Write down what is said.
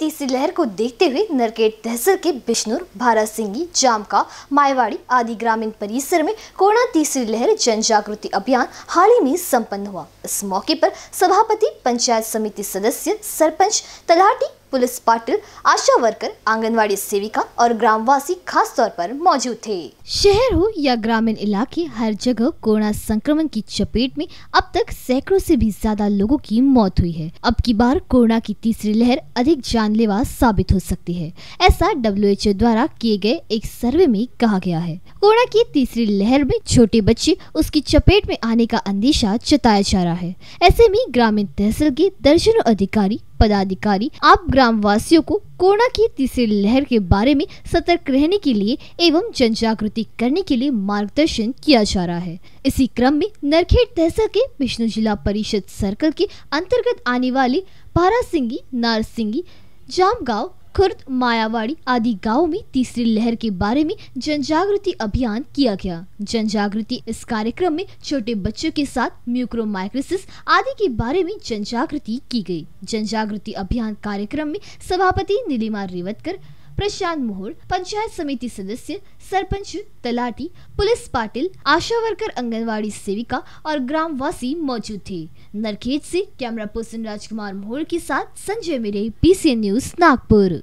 तीसरी लहर को देखते हुए नरकेट तहसील के बिश्नूर भारा सिंगी जामका मायवाड़ी आदि ग्रामीण परिसर में कोरोना तीसरी लहर जन जागृति अभियान हाल ही में संपन्न हुआ इस मौके पर सभापति पंचायत समिति सदस्य सरपंच तलाटी पुलिस पाटिल आशा वर्कर आंगनवाड़ी सेविका और ग्रामवासी खास तौर पर मौजूद थे शहर हो या ग्रामीण इलाके हर जगह कोरोना संक्रमण की चपेट में अब तक सैकड़ों से भी ज्यादा लोगों की मौत हुई है अब की बार कोरोना की तीसरी लहर अधिक जानलेवा साबित हो सकती है ऐसा डब्ल्यू द्वारा किए गए एक सर्वे में कहा गया है कोरोना की तीसरी लहर में छोटे बच्चे उसकी चपेट में आने का अंदेशा जताया जा रहा है ऐसे में ग्रामीण तहसील के दर्जनों अधिकारी पदाधिकारी आप ग्राम वासियों को कोरोना की तीसरी लहर के बारे में सतर्क रहने के लिए एवं जन जागृति करने के लिए मार्गदर्शन किया जा रहा है इसी क्रम में नरखेड़ तहसील के विष्णु जिला परिषद सर्कल के अंतर्गत आने वाली पारा सिंगी नारसिंगी गाँव खुर्द मायावाड़ी आदि गांवों में तीसरी लहर के बारे में जन जागृति अभियान किया गया जन जागृति इस कार्यक्रम में छोटे बच्चों के साथ म्यूक्रोमाइक्रोसिस आदि के बारे में जन जागृति की गई जन जागृति अभियान कार्यक्रम में सभापति नीलिमा रेवतकर प्रशांत मोहोळ पंचायत समिति सदस्य सरपंच तलाटी पुलिस पाटिल आशा वर्कर आंगनबाड़ी सेविका और ग्रामवासी मौजूद थे नरखेत से कैमरा पर्सन राजकुमार मोहोळ के साथ संजय मेरे पीसी न्यूज नागपुर